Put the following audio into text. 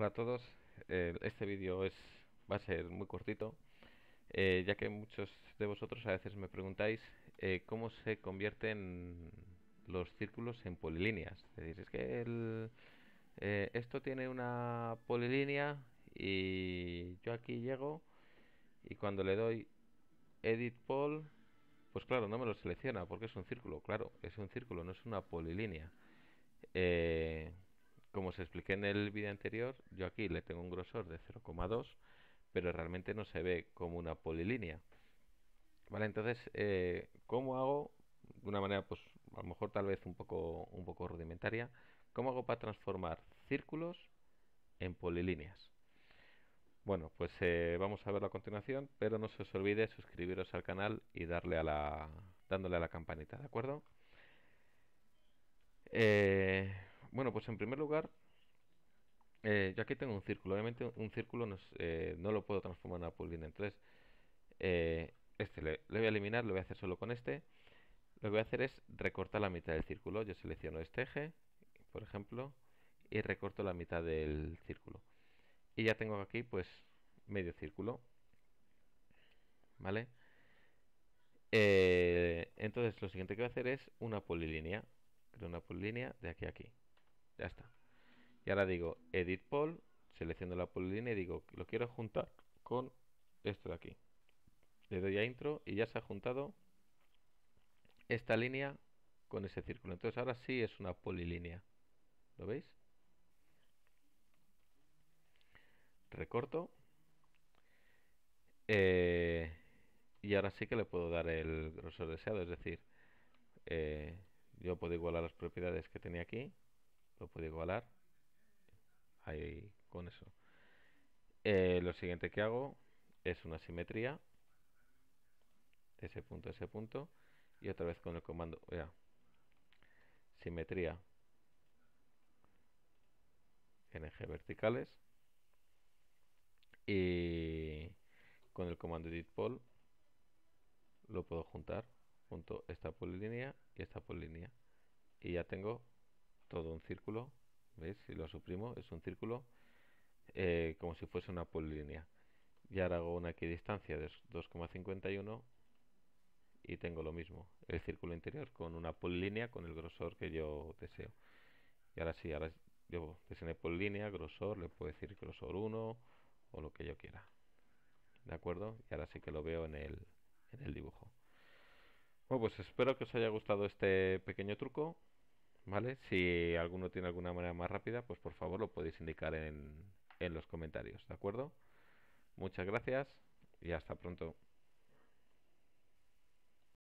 Hola a todos, eh, este vídeo es, va a ser muy cortito, eh, ya que muchos de vosotros a veces me preguntáis eh, cómo se convierten los círculos en polilíneas. Es decir, es que esto tiene una polilínea y yo aquí llego y cuando le doy Edit Pol, pues claro, no me lo selecciona porque es un círculo, claro, es un círculo, no es una polilínea os expliqué en el vídeo anterior, yo aquí le tengo un grosor de 0,2, pero realmente no se ve como una polilínea. Vale, entonces, eh, ¿cómo hago? De una manera, pues a lo mejor tal vez un poco, un poco rudimentaria, ¿cómo hago para transformar círculos en polilíneas? Bueno, pues eh, vamos a verlo a continuación, pero no se os olvide suscribiros al canal y darle a la, dándole a la campanita, ¿de acuerdo? Eh, bueno, pues en primer lugar eh, yo aquí tengo un círculo. Obviamente un círculo no, eh, lo puedo transformar en una polilínea Entonces, eh, este le, voy a eliminar, lo voy a hacer solo con este. Lo que voy a hacer es recortar la mitad del círculo. Yo selecciono este eje, por ejemplo, y recorto la mitad del círculo. Y ya tengo aquí, pues, medio círculo. ¿Vale? Eh, entonces, lo siguiente que voy a hacer es una polilínea. Creo una polilínea de aquí a aquí. Ya está. Y ahora digo Edit pol selecciono la polilínea y digo lo quiero juntar con esto de aquí. Le doy a Intro y ya se ha juntado esta línea con ese círculo. Entonces ahora sí es una polilínea. ¿Lo veis? Recorto. Eh, y ahora sí que le puedo dar el grosor deseado, es decir, eh, yo puedo igualar las propiedades que tenía aquí, lo puedo igualar ahí con eso. Eh, lo siguiente que hago es una simetría. Ese punto, ese punto. Y otra vez con el comando. Ya. Simetría. eje verticales. Y con el comando edit pol, lo puedo juntar junto esta polilínea y esta polilínea. Y ya tengo todo un círculo ¿Veis? Si lo suprimo es un círculo eh, como si fuese una polilínea. Y ahora hago una equidistancia de 2,51 y tengo lo mismo. El círculo interior con una polilínea con el grosor que yo deseo. Y ahora sí, ahora yo deseo polilínea, grosor, le puedo decir grosor 1 o lo que yo quiera. ¿De acuerdo? Y ahora sí que lo veo en el, en el dibujo. Bueno, pues espero que os haya gustado este pequeño truco. ¿vale? Si alguno tiene alguna manera más rápida, pues por favor lo podéis indicar en, en los comentarios, ¿de acuerdo? Muchas gracias y hasta pronto.